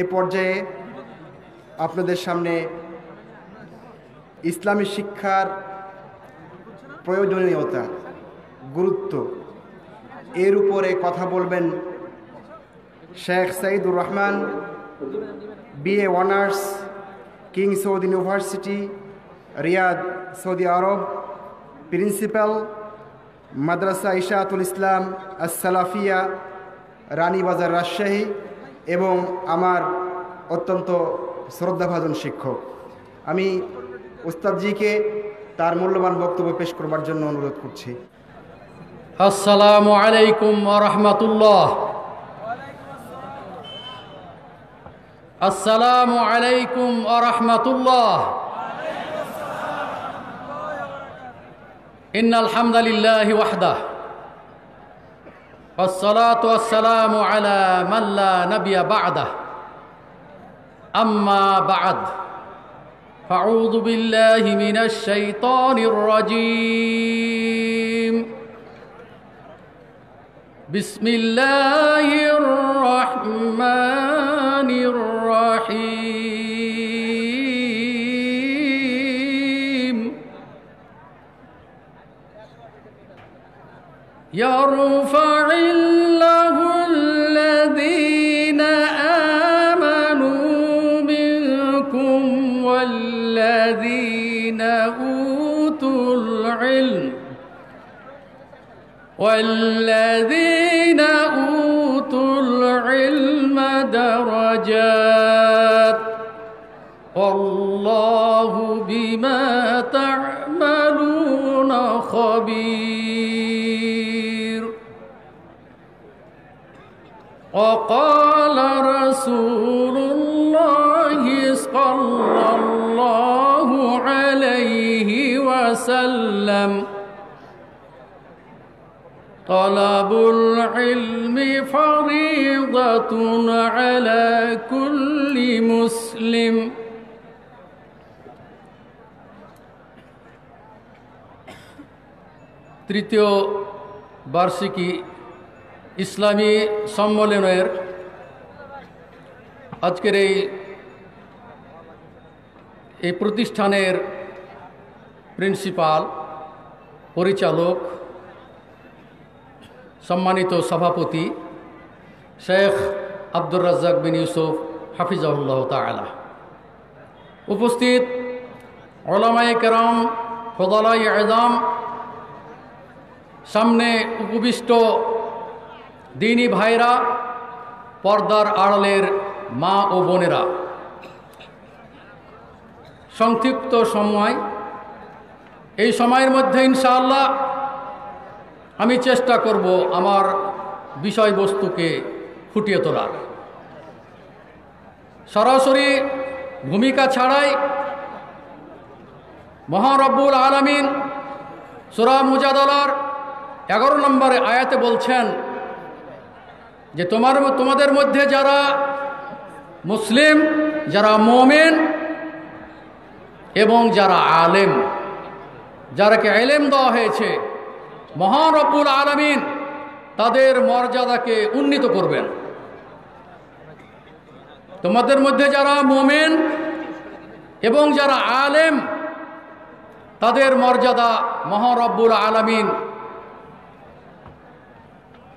এ পর্যায়ে আপনাদের সামনে ইসলামী শিক্ষার প্রয়োজনীয়তা গুরুত্ব এর উপরে কথা বলবেন Sheikh Saidur Rahman BA honours King Saud University Riyadh Saudi Arab principal Madrasa Ishatul Islam Assalafiya Ranibazar Rajshahi এবং আমার অত্যন্ত শ্রদ্ধাভাজন শিক্ষক আমি ওস্তাদজিকে তার মূল্যবান বক্তব্য পেশ করবার জন্য অনুরোধ করছি আসসালামু আলাইকুম রহমতুল্লাহ আসসালামু আলাইকুম রহমতুল্লাহ ইন্নাল আলহামদুলিল্লাহ ওয়াহদা والصلاة والسلام على من لا نبي بعده أما بعد فأعوذ بالله من الشيطان الرجيم بسم الله الرحمن الرحيم يرفع الله الذين آمنوا منكم والذين أوتوا العلم والذين أوتوا العلم درجات وقال رسول الله صلى الله عليه وسلم طلب العلم فريضة على كل مسلم তৃতীয় বার্ষিকী ইসলামী সম্মেলনের আজকের এই এই প্রতিষ্ঠানের প্রিন্সিপাল পরিচালক সম্মানিত সভাপতি শেখ আব্দুর রাজ্জাক বিন ইউসুফ হাফিজাউল্লাহ তালা উপস্থিত অলামাই কেরাম ফদালাই আজাম সামনে উপবিষ্ট দিনী ভাইরা পর্দার আড়ালের মা ও বোনেরা সংক্ষিপ্ত সময় এই সময়ের মধ্যে ইনশাআল্লাহ আমি চেষ্টা করব আমার বিষয়বস্তুকে ফুটিয়ে তোলার সরাসরি ভূমিকা ছাড়াই মহারব্বুল আলমিন সুরা মুজাদালার এগারো নম্বরে আয়াতে বলছেন যে তোমার তোমাদের মধ্যে যারা মুসলিম যারা মোমেন এবং যারা আলেম যারাকে এলেম দেওয়া হয়েছে মহানব্বুল আলমিন তাদের মর্যাদাকে উন্নীত করবেন তোমাদের মধ্যে যারা মোমেন এবং যারা আলেম তাদের মর্যাদা মহারব্বুল আলমিন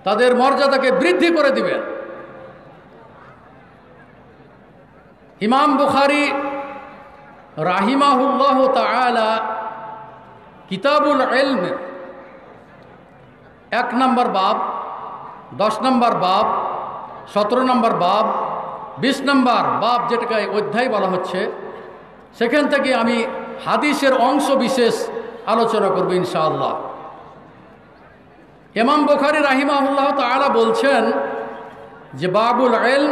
তাদের মর্যাদাকে বৃদ্ধি করে দিবেন ইমাম বুখারি রাহিমাহুল্লাহ তালা কিতাবুল এলমের এক নম্বর বাব দশ নম্বর বাব সতেরো নম্বর বাব বিশ নম্বর বাব যেটাকে অধ্যায় বলা হচ্ছে সেখান থেকে আমি হাদিসের অংশ বিশেষ আলোচনা করব ইনশাআল্লাহ এমাম বোখারি রাহিমাহুল্লাহ তালা বলছেন যে বাবুল আল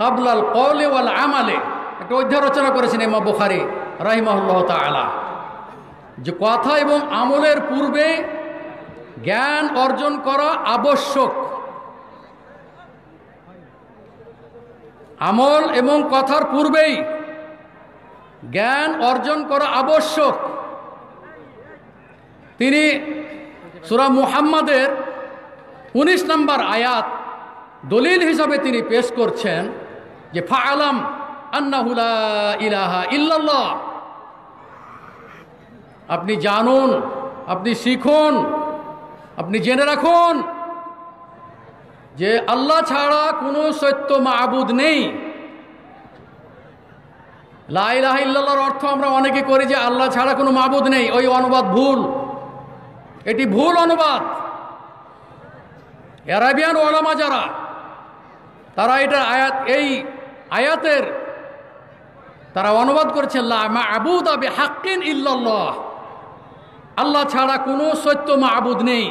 কাবলাল কলে ওয়াল আমালে একটা অধ্যায় রচনা করেছেন এমা বোখারি রাহিমাহুল্লাহ তালা যে কথা এবং আমলের পূর্বে জ্ঞান অর্জন করা আবশ্যক আমল এবং কথার পূর্বেই জ্ঞান অর্জন করা আবশ্যক তিনি সুরা মুহাম্মাদের উনিশ নম্বর আয়াত দলিল হিসাবে তিনি পেশ করছেন যে ফা আলম আন্নাহুলা ইলাহা ইল্লাল্লাহ আপনি জানুন আপনি শিখুন আপনি জেনে রাখুন যে আল্লাহ ছাড়া কোনো সত্য মাহবুদ নেই লাহ ইল্লাহর অর্থ আমরা অনেকে করি যে আল্লাহ ছাড়া কোনো মাহবুদ নেই ওই অনুবাদ ভুল এটি ভুল অনুবাদ অ্যারাবিয়ান ওলামা যারা তারা এটা আয়াত এই আয়াতের তারা অনুবাদ করেছে মা আবুদ আবি হাক্কিন ইল্লাল্লাহ আল্লাহ ছাড়া কোনো সত্য মাহবুদ নেই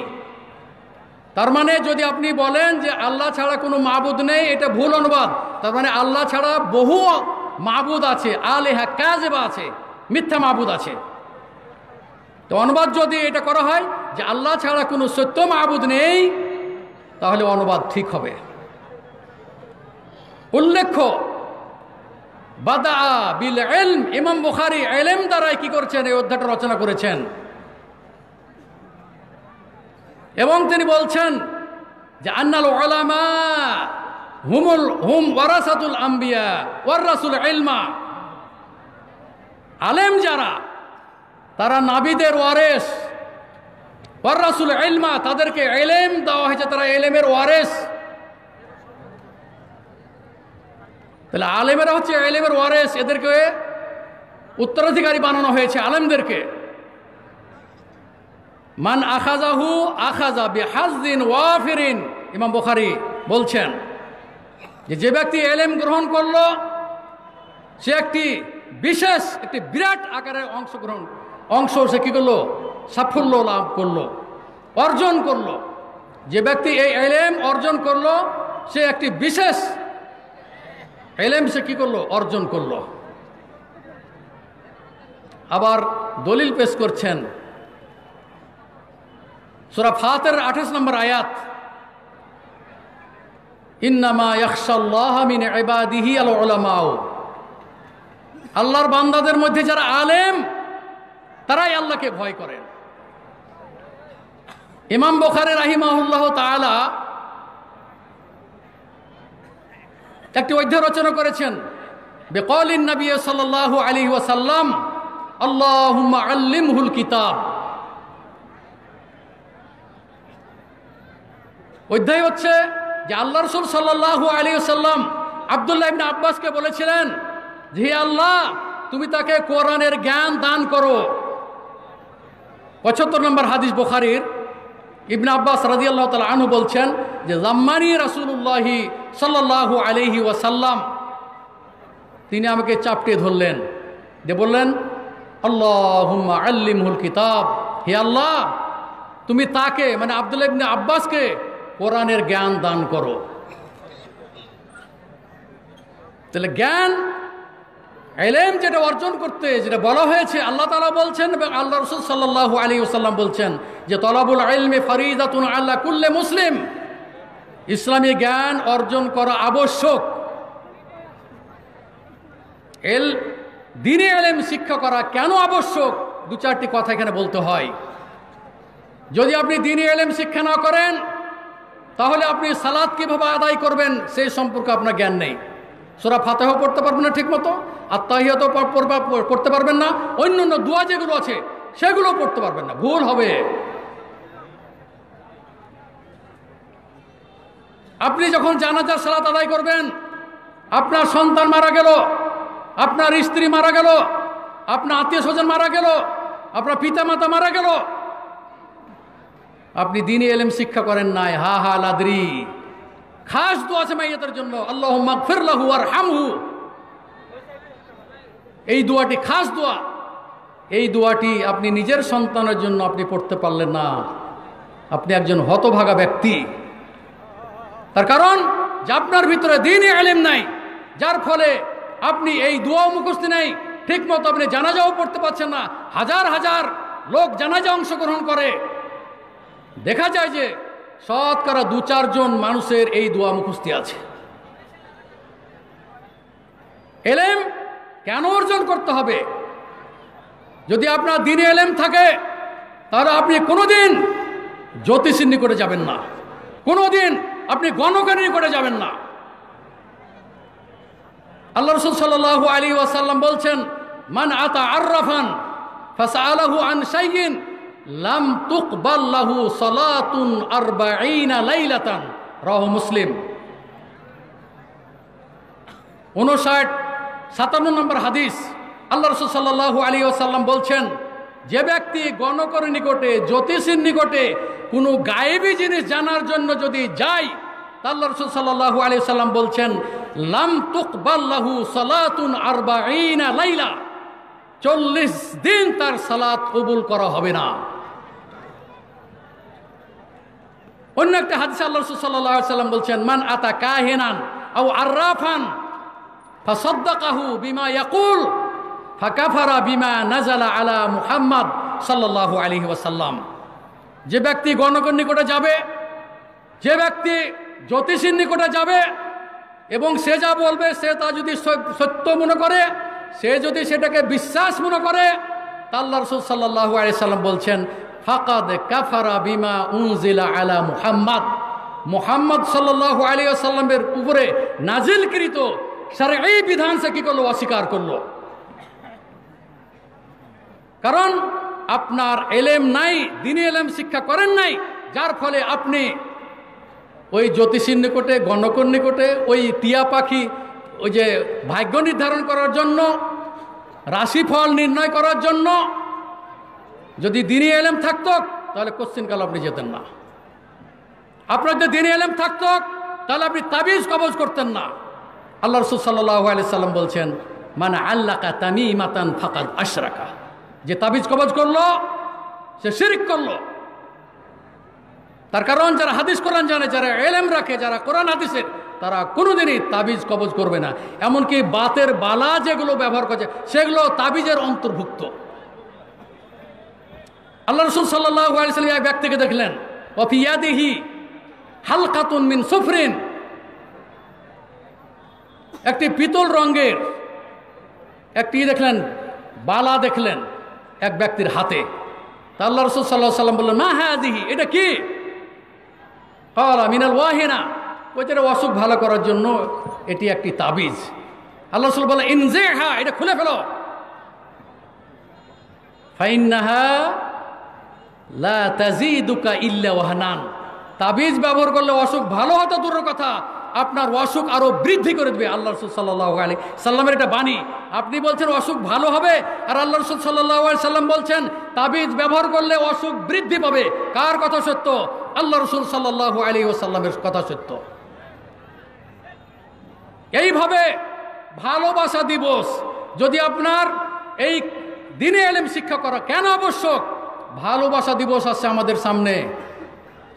তার মানে যদি আপনি বলেন যে আল্লাহ ছাড়া কোনো মাহবুদ নেই এটা ভুল অনুবাদ তার মানে আল্লাহ ছাড়া বহু মাহবুদ আছে আলেহা কাজেবা আছে মিথ্যা মাহবুদ আছে তো অনুবাদ যদি এটা করা হয় যে আল্লাহ ছাড়া কোনো সত্য মাহবুদ নেই তাহলে অনুবাদ ঠিক হবে উল্লেখ্য বাদা বিল এলম ইমাম বুখারি এলেম দ্বারাই কি করছেন এই অধ্যায়টা রচনা করেছেন এবং তিনি বলছেন যে আন্নাল আলামা হুমুল হুম ওয়ারাসাতুল আম্বিয়া ওয়ারাসুল এলমা আলেম যারা তারা নাবিদের ওয়ারেস ওয়ারাসুল এলমা তাদেরকে এলেম দেওয়া হয়েছে তারা এলেমের ওয়ারেস তাহলে আলেমেরা হচ্ছে এলেমের ওয়ারেস এদেরকে উত্তরাধিকারী বানানো হয়েছে আলেমদেরকে মান আখাজাহু আখাজা বেহাজদিন ওয়াফিরিন ইমাম বোখারি বলছেন যে যে ব্যক্তি এলেম গ্রহণ করল সে একটি বিশেষ একটি বিরাট আকারে অংশগ্রহণ অংশ সে কী করলো সাফল্য লাভ করলো অর্জন করলো যে ব্যক্তি এই এলেম অর্জন করলো সে একটি বিশেষ এলেম সে কি করলো অর্জন করলো আবার দলিল পেশ করছেন সুরা ফাতের আঠাশ নম্বর আয়াত ইন্নামা আল্লাহর বান্দাদের মধ্যে যারা আলেম তারাই আল্লাহকে ভয় করেন ইমাম বখারে রাহিমাহুল্লাহ তালা একটি অধ্যায় রচনা করেছেন বেকলিন নবী সাল্লাহ আলী ওয়াসাল্লাম আল্লাহ আল্লিম হুল কিতাব অধ্যায় হচ্ছে যে আল্লাহ রসুল সাল্লাহ আলী ওসাল্লাম আবদুল্লাহ ইবিন আব্বাসকে বলেছিলেন যে আল্লাহ তুমি তাকে কোরআনের জ্ঞান দান করো পঁচাত্তর নম্বর হাদিস বোখারির ইবন আব্বাস রাজি আল্লাহ তালা আনু বলছেন যে জাম্মানি রাসুল্লাহি সাল্লাহু আলহি ওয়াসাল্লাম তিনি আমাকে চাপটে ধরলেন যে বললেন আল্লাহ আল্লিমুল কিতাব হে আল্লাহ তুমি তাকে মানে আবদুল্লাহ ইবনে আব্বাসকে কোরআনের জ্ঞান দান করো তাহলে জ্ঞান এলেম যেটা অর্জন করতে যেটা বলা হয়েছে আল্লাহ তালা বলছেন এবং আল্লাহ রসুল সাল্লাহু আলী ওসাল্লাম বলছেন যে তলাবুল আলমে ফরিদাতুন আল্লাহ কুল্লে মুসলিম ইসলামী জ্ঞান অর্জন করা আবশ্যক এল দিনে এলেম শিক্ষা করা কেন আবশ্যক দু চারটি কথা এখানে বলতে হয় যদি আপনি দিনে এলেম শিক্ষা না করেন তাহলে আপনি সালাদ কীভাবে আদায় করবেন সেই সম্পর্কে আপনার জ্ঞান নেই সোরা ফাতেহও পড়তে পারবেন না ঠিকমতো আর আত্মাহিয়াতেও পড়তে পারবেন না অন্য অন্য দোয়া যেগুলো আছে সেগুলো পড়তে পারবেন না ভুল হবে আপনি যখন জানাজার সালাত আদায় করবেন আপনার সন্তান মারা গেল আপনার স্ত্রী মারা গেল আপনার আত্মীয় স্বজন মারা গেল আপনার পিতা মাতা মারা গেল আপনি দিনে এলেম শিক্ষা করেন নাই হা হা লাদ্রি খাস দোয়া আছে মাইয়াতের জন্য আল্লাহ মাগফিরলাহু আর হামহু এই দোয়াটি খাস দোয়া এই দোয়াটি আপনি নিজের সন্তানের জন্য আপনি পড়তে পারলেন না আপনি একজন হতভাগা ব্যক্তি তার কারণ যে আপনার ভিতরে দিনই আলিম নাই যার ফলে আপনি এই দোয়া মুখস্থ নেই ঠিক মতো আপনি জানাজাও পড়তে পারছেন না হাজার হাজার লোক জানাজা অংশগ্রহণ করে দেখা যায় যে শতকরা দু চারজন মানুষের এই দোয়া মুখস্থি আছে এলেম কেন অর্জন করতে হবে যদি আপনার দিনে এলেম থাকে তাহলে আপনি কোনোদিন জ্যোতিষীর নিকটে যাবেন না কোনোদিন আপনি গণকের নিকটে যাবেন না আল্লাহ রসুল সাল আলী ওয়াসাল্লাম বলছেন মান আতা আর্রাফান ফাসা আলাহু আন সাইয়িন লাম তুকবাল্লাহু সালাতুন আরবাঈনা লাইলাতান রহ মুসলিম উনষাট সাতান্ন নম্বর হাদিস আল্লাহ রসুল সাল্লাহ আলী আসাল্লাম বলছেন যে ব্যক্তি গণকর নিকটে জ্যোতিষীর নিকটে কোনো গায়েবী জিনিস জানার জন্য যদি যায় তা আল্লাহ রসুল সাল্লাহ আলী সাল্লাম বলছেন লাম তুকবাল্লাহু সালাতুন আরবাঈনা লাইলা চল্লিশ দিন তার সালাত কবুল করা হবে না অন্য একটা হাদিস আল্লাহ সাল্লাহ সাল্লাম বলছেন মান আতা কাহেনান আও আর্রাফান ফাসদ্দাকাহু বিমা ইয়াকুল ফাকাফারা বিমা নাজালা আলা মুহাম্মদ সাল্লাল্লাহু আলাইহি ওয়াসাল্লাম যে ব্যক্তি গণকের নিকটে যাবে যে ব্যক্তি জ্যোতিষীর নিকটে যাবে এবং সে যা বলবে সে তা যদি সত্য মনে করে সে যদি সেটাকে বিশ্বাস মনে করে তা আল্লাহ রসুল সাল্লাহু আলি সাল্লাম বলছেন ফাকাদ কাফারা বিমা উনজিলা আলা মুহাম্মদ মোহাম্মদ সাল্লাহ আলী আসাল্লামের উপরে নাজিলকৃত সারা এই বিধান সে কি করলো অস্বীকার করলো কারণ আপনার এলেম নাই দিনে এলেম শিক্ষা করেন নাই যার ফলে আপনি ওই জ্যোতিষীর নিকটে গণকর নিকটে ওই টিয়া পাখি ওই যে ভাগ্য নির্ধারণ করার জন্য রাশিফল নির্ণয় করার জন্য যদি দিনই এলেম থাকত তাহলে কাল আপনি যেতেন না আপনার যদি দিনই এলেম থাকত তাহলে আপনি তাবিজ কবজ করতেন না আল্লাহ রসুল সাল্লাহ আলি বলছেন মানে আল্লাকা তামি মাতান ফাকাদ আশরাকা যে তাবিজ কবজ করলো সে শিরিক করলো তার কারণ যারা হাদিস কোরআন জানে যারা এলেম রাখে যারা কোরআন হাদিসের তারা কোনোদিনই তাবিজ কবজ করবে না এমনকি বাতের বালা যেগুলো ব্যবহার করছে সেগুলো তাবিজের অন্তর্ভুক্ত আল্লাহ রসুল সাল্লাম এক ব্যক্তিকে দেখলেন অফিয়াদিহি হালকাতুন মিন সুফরিন একটি পিতল রঙের একটি দেখলেন বালা দেখলেন এক ব্যক্তির হাতে তা আল্লাহ রসুল সাল্লাহ সাল্লাম বললেন না হ্যাঁ দিহি এটা কি মিনাল ওয়াহিনা ওই যেটা অসুখ ভালো করার জন্য এটি একটি তাবিজ আল্লাহ রসুল বলে ইনজে হা এটা খুলে ফেলো ফাইন্নাহা তাবিজ ব্যবহার করলে অসুখ ভালো হতো দূর কথা আপনার অসুখ আরও বৃদ্ধি করে দেবে আল্লাহ রসুল সাল্লাহ আলী সাল্লামের এটা বাণী আপনি বলছেন অসুখ ভালো হবে আর আল্লাহ রসুল সাল্লাহ সাল্লাম বলছেন তাবিজ ব্যবহার করলে অসুখ বৃদ্ধি পাবে কার কথা সত্য আল্লাহ রসুল সাল্লাহ আলী ওসাল্লামের কথা সত্য এইভাবে ভালোবাসা দিবস যদি আপনার এই দিনে এলিম শিক্ষা করা কেন আবশ্যক ভালোবাসা দিবস আছে আমাদের সামনে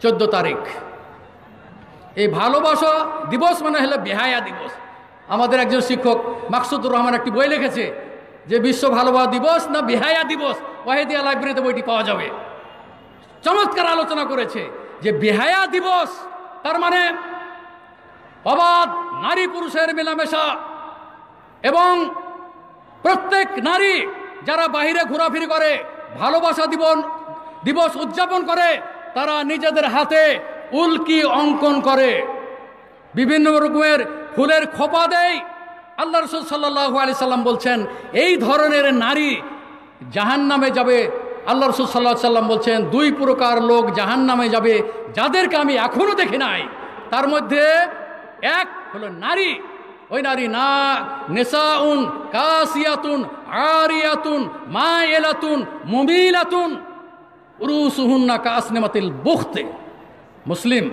চোদ্দ তারিখ এই ভালোবাসা দিবস মানে হলো বেহায়া দিবস আমাদের একজন শিক্ষক মাকসুদুর রহমান একটি বই লিখেছে যে বিশ্ব ভালোবাসা দিবস না বেহায়া দিবস ওয়াহেদিয়া লাইব্রেরিতে বইটি পাওয়া যাবে চমৎকার আলোচনা করেছে যে বেহায়া দিবস তার মানে অবাধ নারী পুরুষের মেলামেশা এবং প্রত্যেক নারী যারা বাহিরে ঘোরাফেরি করে ভালোবাসা দিবন দিবস উদযাপন করে তারা নিজেদের হাতে উল্কি অঙ্কন করে বিভিন্ন রকমের ফুলের খোপা দেয় আল্লাহ রসুল সাল্লাহ আলি সাল্লাম বলছেন এই ধরনের নারী জাহান নামে যাবে আল্লাহ রসুল সাল্লাহ সাল্লাম বলছেন দুই প্রকার লোক জাহান নামে যাবে যাদেরকে আমি এখনও দেখি নাই তার মধ্যে এক হলো নারী ওই নারী না নেশাউন কাসিয়াতুন আরিয়াতুন মা এলাতুন মুমিলাতুন উরুসুহুন্না কাসনেমাতিল বুখতে মুসলিম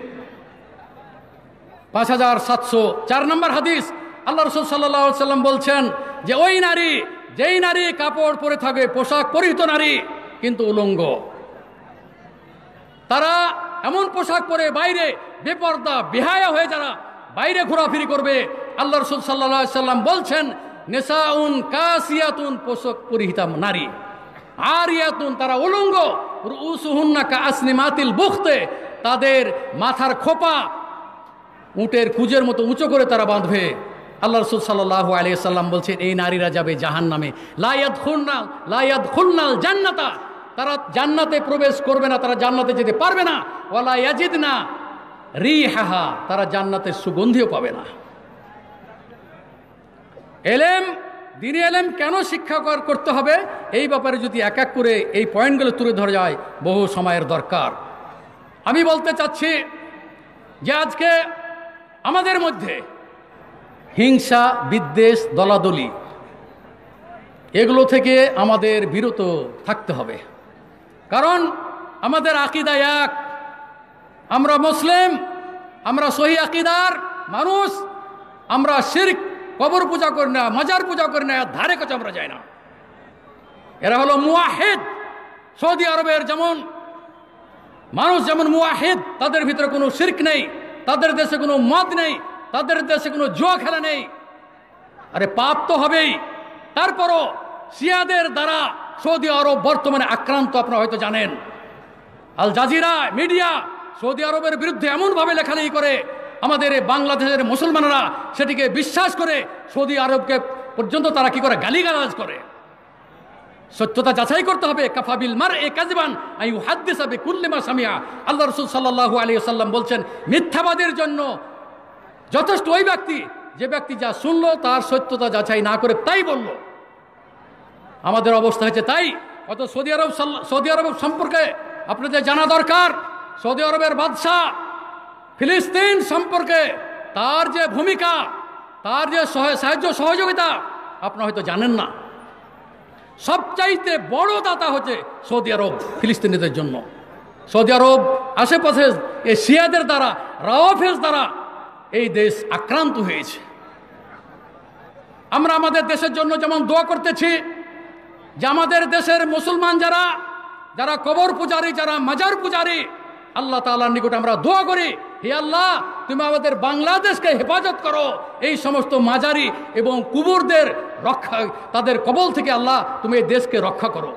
পাঁচ হাজার সাতশো চার নম্বর হাদিস আল্লাহ রসুল সাল্লাহ সাল্লাম বলছেন যে ওই নারী যেই নারী কাপড় পরে থাকে পোশাক পরিহিত নারী কিন্তু উলঙ্গ তারা এমন পোশাক পরে বাইরে বেপর্দা বেহায়া হয়ে যারা বাইরে ঘোরাফেরি করবে আল্লাহ রসুল সাল্লাম বলছেন নেশাউন কাসিয়াতুন পোশক পরিহিতা নারী আরিয়াতুন তারা উলঙ্গ রুসুহুন্না কা মাতিল বুখতে তাদের মাথার খোপা উটের কুজের মতো উঁচু করে তারা বাঁধবে আল্লাহ রসুল সাল্লাহ আলিয়াল্লাম বলছেন এই নারীরা যাবে জাহান নামে লায়াত খুলনাল লায়াত খুলনাল জান্নাতা তারা জান্নাতে প্রবেশ করবে না তারা জান্নাতে যেতে পারবে না ওলা ইয়াজিদ না রি হাহা তারা জান্নাতের সুগন্ধিও পাবে না এলেম দিনে এলেম কেন শিক্ষা করতে হবে এই ব্যাপারে যদি এক এক করে এই পয়েন্টগুলো তুলে ধরা যায় বহু সময়ের দরকার আমি বলতে চাচ্ছি যে আজকে আমাদের মধ্যে হিংসা বিদ্বেষ দলাদলি এগুলো থেকে আমাদের বিরত থাকতে হবে কারণ আমাদের আকিদা এক আমরা মুসলিম আমরা সহি আকিদার মানুষ আমরা শির্ক কবর পূজা করি না মাজার পূজা করি না ধারে কাছে আমরা যাই না এরা হলো মুয়াহেদ সৌদি আরবের যেমন মানুষ যেমন মুয়াহেদ তাদের ভিতরে কোনো শির্ক নেই তাদের দেশে কোনো মদ নেই তাদের দেশে কোনো জুয়া খেলা নেই আরে পাপ তো হবেই তারপরও সিয়াদের দ্বারা সৌদি আরব বর্তমানে আক্রান্ত আপনারা হয়তো জানেন আল জাজিরা মিডিয়া সৌদি আরবের বিরুদ্ধে এমনভাবে লেখালেখি করে আমাদের বাংলাদেশের মুসলমানরা সেটিকে বিশ্বাস করে সৌদি আরবকে পর্যন্ত তারা কি করে গালিগালাজ করে সত্যতা যাচাই করতে হবে কাফাবিল মার এ কাজবান আই হাদ্দিস হবে কুল্লিমা সামিয়া আল্লাহ রসুল সাল্লাহু আলী সাল্লাম বলছেন মিথ্যাবাদের জন্য যথেষ্ট ওই ব্যক্তি যে ব্যক্তি যা শুনলো তার সত্যতা যাচাই না করে তাই বলল আমাদের অবস্থা হয়েছে তাই অত সৌদি আরব সৌদি আরব সম্পর্কে আপনাদের জানা দরকার সৌদি আরবের বাদশাহ ফিলিস্তিন সম্পর্কে তার যে ভূমিকা তার যে সাহায্য সহযোগিতা আপনারা হয়তো জানেন না সবচাইতে বড় দাতা হচ্ছে সৌদি আরব ফিলিস্তিনিদের জন্য সৌদি আরব আশেপাশে এশিয়াদের দ্বারা রাওফেজ দ্বারা এই দেশ আক্রান্ত হয়েছে আমরা আমাদের দেশের জন্য যেমন দোয়া করতেছি যে আমাদের দেশের মুসলমান যারা যারা কবর পূজারী যারা মাজার পূজারী আল্লাহ তালার নিকট আমরা দোয়া করি হে আল্লাহ তুমি আমাদের বাংলাদেশকে হেফাজত করো এই সমস্ত মাজারি এবং কুবুরদের রক্ষা তাদের কবল থেকে আল্লাহ তুমি এই দেশকে রক্ষা করো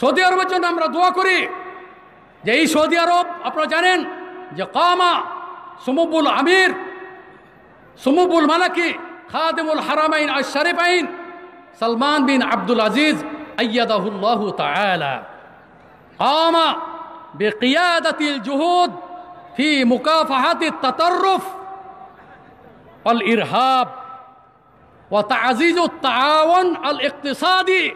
সৌদি আরবের জন্য আমরা দোয়া করি যে এই সৌদি আরব আপনারা জানেন যে কামা সমুবুল আমির সমুবুল মালাকি খাদেমুল হারামাইন আর শারিফাইন সালমান বিন আব্দুল আজিজ আয়াদাহুল্লাহ তালা আমা بقيادة الجهود في مكافحة التطرف والإرهاب وتعزيز التعاون الاقتصادي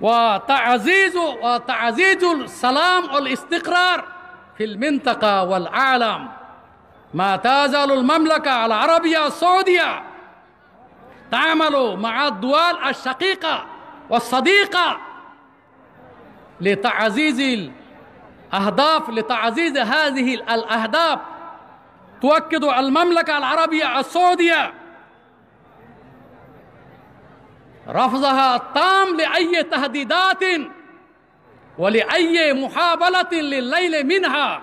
وتعزيز وتعزيز السلام والاستقرار في المنطقة والعالم ما تزال المملكة العربية السعودية تعمل مع الدول الشقيقة والصديقة لتعزيز أهداف لتعزيز هذه الأهداف تؤكد المملكة العربية السعودية رفضها التام لأي تهديدات ولأي محاولة لليل منها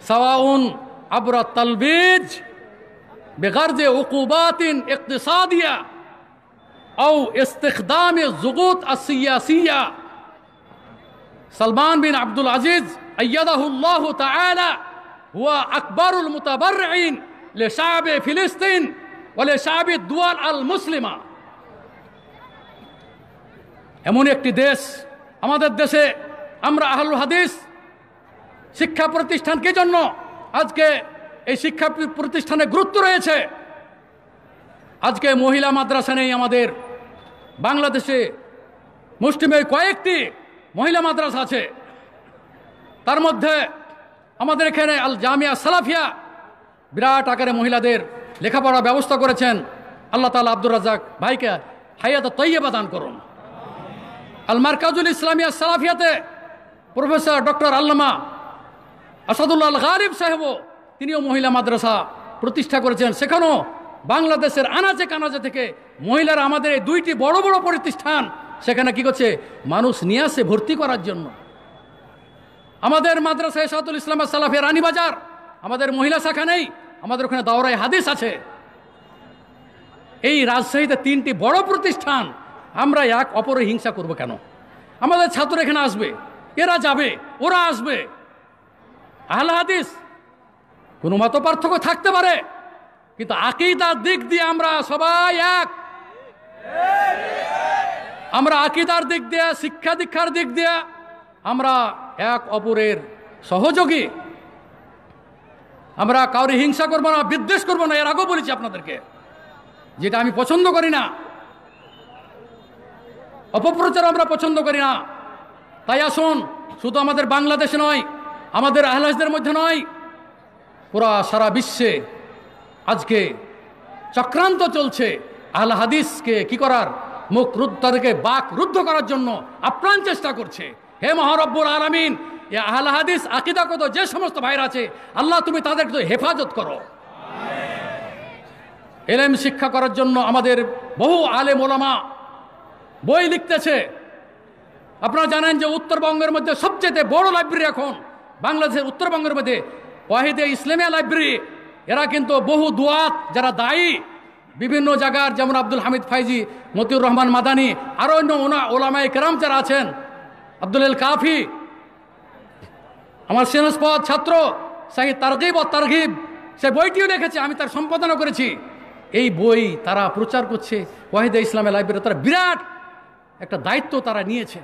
سواء عبر التلبيج بغرض عقوبات اقتصادية أو استخدام الضغوط السياسية সালমান বিন আব্দুল আজিজ আয়াদাহুল্লাহ তাআলা হুয়া আকবরুল মুতাবারঈন لشعب فلسطين ولشعب আল মুসলিমা এমন একটি দেশ আমাদের দেশে আমরা আহলুল হাদিস শিক্ষা প্রতিষ্ঠান প্রতিষ্ঠানকে জন্য আজকে এই শিক্ষা প্রতিষ্ঠানে গুরুত্ব রয়েছে আজকে মহিলা মাদ্রাসা নেই আমাদের বাংলাদেশে মুসলিমের কয়েকটি মহিলা মাদ্রাসা আছে তার মধ্যে আমাদের এখানে আল জামিয়া সালাফিয়া বিরাট আকারে মহিলাদের লেখাপড়ার ব্যবস্থা করেছেন আল্লাহ তালা আব্দুর রাজাক ভাইকে হায়াত তৈয়বা দান করুন আল মার্কাজুল ইসলামিয়া সালাফিয়াতে প্রফেসর ডক্টর আল্লামা আসাদুল্লাহ গারিব সাহেবও তিনিও মহিলা মাদ্রাসা প্রতিষ্ঠা করেছেন সেখানেও বাংলাদেশের আনাচে কানাচে থেকে মহিলারা আমাদের এই দুইটি বড় বড় প্রতিষ্ঠান সেখানে কি করছে মানুষ নিয়ে আসে ভর্তি করার জন্য আমাদের মাদ্রাসা এসাতুল ইসলামা সালাফে রানীবাজার আমাদের মহিলা শাখা নেই আমাদের ওখানে দাওরাই হাদিস আছে এই রাজশাহীতে তিনটি বড় প্রতিষ্ঠান আমরা এক অপরে হিংসা করব কেন আমাদের ছাত্র এখানে আসবে এরা যাবে ওরা আসবে আহ হাদিস কোনো মত পার্থক্য থাকতে পারে কিন্তু আকিদার দিক দিয়ে আমরা সবাই এক আমরা আকিদার দিক দিয়ে শিক্ষা দীক্ষার দিক দিয়ে আমরা এক অপরের সহযোগী আমরা কাউরি হিংসা করবো না বিদ্বেষ করবো না এর আগেও বলেছি আপনাদেরকে যেটা আমি পছন্দ করি না অপপ্রচার আমরা পছন্দ করি না তাই আসুন শুধু আমাদের বাংলাদেশে নয় আমাদের আহলাসদের মধ্যে নয় পুরা সারা বিশ্বে আজকে চক্রান্ত চলছে আহলা হাদিসকে কি করার মুখ রুদ্ধকে বাক রুদ্ধ করার জন্য আপ্রাণ চেষ্টা করছে হে মহারব্বুর আরামিন আহলা হাদিস আকিদাগত যে সমস্ত ভাইরা আছে আল্লাহ তুমি তাদের তো হেফাজত করো এলএম শিক্ষা করার জন্য আমাদের বহু আলে মোলামা বই লিখতেছে আপনারা জানেন যে উত্তরবঙ্গের মধ্যে সবচেয়ে বড় লাইব্রেরি এখন বাংলাদেশের উত্তরবঙ্গের মধ্যে ওয়াহিদে ইসলামিয়া লাইব্রেরি এরা কিন্তু বহু দোয়াত যারা দায়ী বিভিন্ন জায়গার যেমন আব্দুল হামিদ ফাইজি মতিউর রহমান মাদানি আরও অন্য ওনা ওলামাই কেরাম যারা আছেন আব্দুল এল কাফি আমার সেনস্পদ ছাত্র সাহিদ তারগিব ও তারগিব সে বইটিও লিখেছে আমি তার সম্পাদনা করেছি এই বই তারা প্রচার করছে ওয়াহিদ ইসলামের লাইব্রেরি তারা বিরাট একটা দায়িত্ব তারা নিয়েছে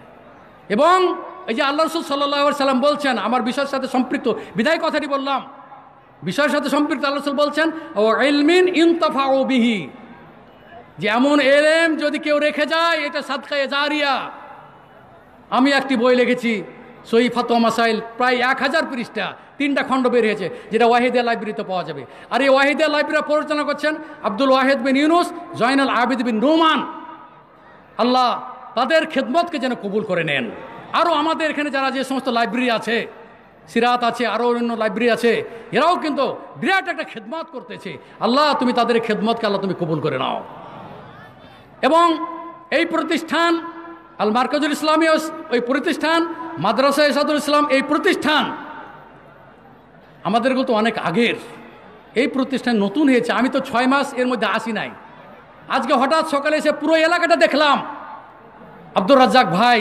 এবং এই যে আল্লাহ রসুল সাল্লাহ সাল্লাম বলছেন আমার বিষয়ের সাথে সম্পৃক্ত বিদায় কথাটি বললাম বিষয়ের সাথে সম্পৃক্ত আল্লাহ বলছেন ও এলমিন ইনতাফা ও বিহি যে এমন এলেম যদি কেউ রেখে যায় এটা সাদকায় জারিয়া আমি একটি বই লিখেছি সই ফাতোয়া মাসাইল প্রায় এক হাজার পৃষ্ঠা তিনটা খণ্ড বেরিয়েছে যেটা ওয়াহিদিয়া লাইব্রেরিতে পাওয়া যাবে আর এই ওয়াহিদিয়া লাইব্রেরি পরিচালনা করছেন আব্দুল ওয়াহিদ বিন ইউনুস জয়নাল আবিদ বিন রুমান আল্লাহ তাদের খেদমতকে যেন কবুল করে নেন আরও আমাদের এখানে যারা যে সমস্ত লাইব্রেরি আছে সিরাত আছে আরও অন্য লাইব্রেরি আছে এরাও কিন্তু বিরাট একটা খেদমত করতেছে আল্লাহ তুমি তাদের খেদমতকে আল্লাহ তুমি কবুল করে নাও এবং এই প্রতিষ্ঠান আল মার্কাজুল ইসলামী ওই প্রতিষ্ঠান মাদ্রাসা এসাদুল ইসলাম এই প্রতিষ্ঠান আমাদের কিন্তু অনেক আগের এই প্রতিষ্ঠান নতুন হয়েছে আমি তো ছয় মাস এর মধ্যে আসি নাই আজকে হঠাৎ সকালে এসে পুরো এলাকাটা দেখলাম আব্দুর রাজ্জাক ভাই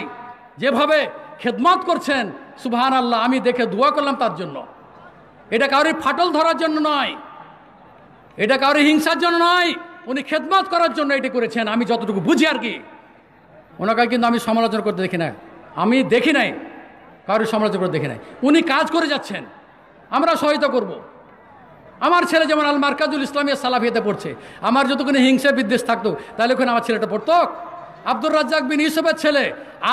যেভাবে খেদমাত করছেন সুবাহান আল্লাহ আমি দেখে দোয়া করলাম তার জন্য এটা কারোর ফাটল ধরার জন্য নয় এটা কারোর হিংসার জন্য নয় উনি খেদমাত করার জন্য এটা করেছেন আমি যতটুকু বুঝি আর কি ওনাকে কিন্তু আমি সমালোচনা করতে দেখি না আমি দেখি নাই কারোর সমালোচনা করে দেখি নাই উনি কাজ করে যাচ্ছেন আমরা সহায়তা করব। আমার ছেলে যেমন আল মার্কাজুল ইসলামিয়া সালাফিয়াতে পড়ছে আমার যতক্ষণ হিংসা বিদ্বেষ থাকতো তাহলে ওখানে আমার ছেলেটা পড়তো আব্দুর রাজ্জাক বিন ইউসুফের ছেলে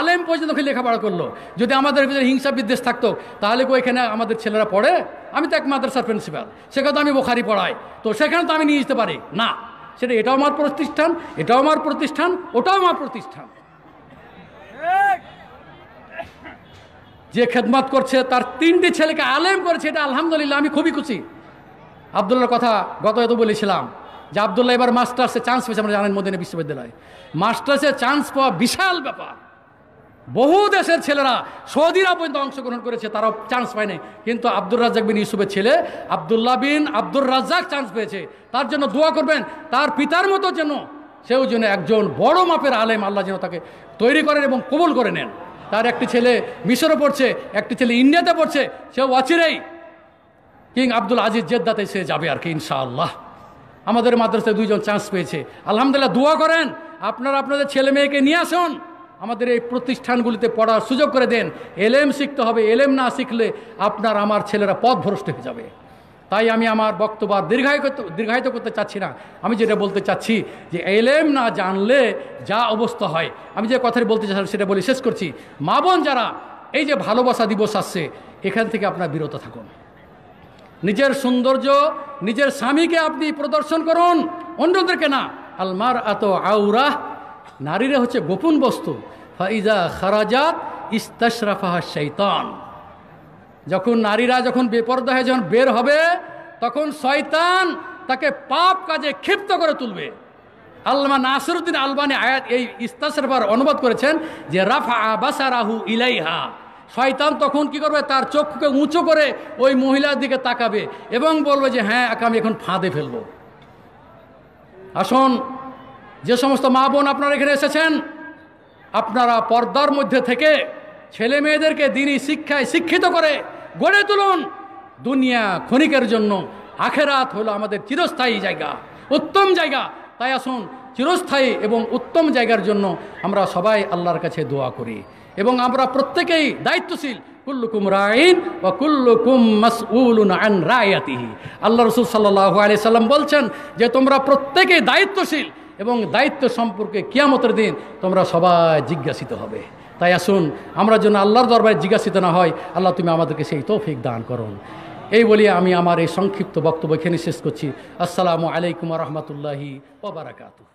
আলেম পর্যন্ত লেখাপড়া করলো যদি আমাদের ভিতরে হিংসা বিদ্বেষ থাকতো তাহলে কি ওইখানে আমাদের ছেলেরা পড়ে আমি তো এক মাদ্রাসার প্রিন্সিপাল সেখানে তো আমি বোখারি পড়াই তো সেখানে তো আমি নিয়ে যেতে পারি না সেটা এটাও আমার প্রতিষ্ঠান এটাও আমার প্রতিষ্ঠান ওটাও আমার প্রতিষ্ঠান যে খেদমাত করছে তার তিনটি ছেলেকে আলেম করেছে এটা আলহামদুলিল্লাহ আমি খুবই খুশি আবদুল্লার কথা গত এত বলেছিলাম যে আবদুল্লাহ এবার মাস্টার্সে চান্স পেয়েছে আমরা জানেন মদিনা বিশ্ববিদ্যালয় মাস্টার্সে চান্স পাওয়া বিশাল ব্যাপার বহু দেশের ছেলেরা সৌদিরা পর্যন্ত অংশগ্রহণ করেছে তারাও চান্স পায়নি কিন্তু আব্দুর রাজ্জাক বিন ইউসুফের ছেলে আবদুল্লাহ বিন আব্দুর রাজ্জাক চান্স পেয়েছে তার জন্য দোয়া করবেন তার পিতার মতো যেন সেও যেন একজন বড় মাপের আলেম আল্লাহ যেন তাকে তৈরি করেন এবং কবুল করে নেন তার একটি ছেলে মিশরে পড়ছে একটি ছেলে ইন্ডিয়াতে পড়ছে সেও অচিরেই কিং আব্দুল আজিজ জেদ্দাতে সে যাবে আর কি ইনশাআল্লাহ আমাদের মাদ্রাসায় দুইজন চান্স পেয়েছে আলহামদুলিল্লাহ দোয়া করেন আপনারা আপনাদের ছেলে মেয়েকে নিয়ে আসুন আমাদের এই প্রতিষ্ঠানগুলিতে পড়ার সুযোগ করে দেন এলএম শিখতে হবে এলএম না শিখলে আপনার আমার ছেলেরা পথ ভ্রষ্ট হয়ে যাবে তাই আমি আমার বক্তব্য দীর্ঘায় দীর্ঘায়িত করতে চাচ্ছি না আমি যেটা বলতে চাচ্ছি যে এলএম না জানলে যা অবস্থা হয় আমি যে কথাটি বলতে চাই সেটা বলে শেষ করছি মা বোন যারা এই যে ভালোবাসা দিবস আসছে এখান থেকে আপনার বিরত থাকুন নিজের সৌন্দর্য নিজের স্বামীকে আপনি প্রদর্শন করুন অন্যদেরকে না আলমার আত আউরা নারীরা হচ্ছে গোপন বস্তু ফাইজা খারাজাত ইস্তাশরাফাহা শৈতান যখন নারীরা যখন বেপর্দা হয়ে যখন বের হবে তখন শয়তান তাকে পাপ কাজে ক্ষিপ্ত করে তুলবে আলমা নাসরুদ্দিন আলবানী আয়াত এই ইস্তাশরফার অনুবাদ করেছেন যে রাফা আবাসারাহু ইলাইহা শয়তান তখন কি করবে তার চক্ষুকে উঁচু করে ওই মহিলার দিকে তাকাবে এবং বলবে যে হ্যাঁ একে আমি এখন ফাঁদে ফেলব আসুন যে সমস্ত মা বোন আপনারা এখানে এসেছেন আপনারা পর্দার মধ্যে থেকে ছেলে মেয়েদেরকে দিনই শিক্ষায় শিক্ষিত করে গড়ে তুলুন দুনিয়া ক্ষণিকের জন্য আখেরাত হলো আমাদের চিরস্থায়ী জায়গা উত্তম জায়গা তাই আসুন চিরস্থায়ী এবং উত্তম জায়গার জন্য আমরা সবাই আল্লাহর কাছে দোয়া করি এবং আমরা প্রত্যেকেই দায়িত্বশীল কুল্লুকুম রাইন বা কুল্লুকুম মাসউলুন আন রায়াতিহি আল্লাহ রসুল সাল্লাহ আলি সাল্লাম বলছেন যে তোমরা প্রত্যেকেই দায়িত্বশীল এবং দায়িত্ব সম্পর্কে কিয়ামতের দিন তোমরা সবাই জিজ্ঞাসিত হবে তাই আসুন আমরা যেন আল্লাহর দরবারে জিজ্ঞাসিত না হয় আল্লাহ তুমি আমাদেরকে সেই তৌফিক দান করুন এই বলে আমি আমার এই সংক্ষিপ্ত বক্তব্য এখানে শেষ করছি আসসালামু আলাইকুম রহমতুল্লাহি ওবরাকাতু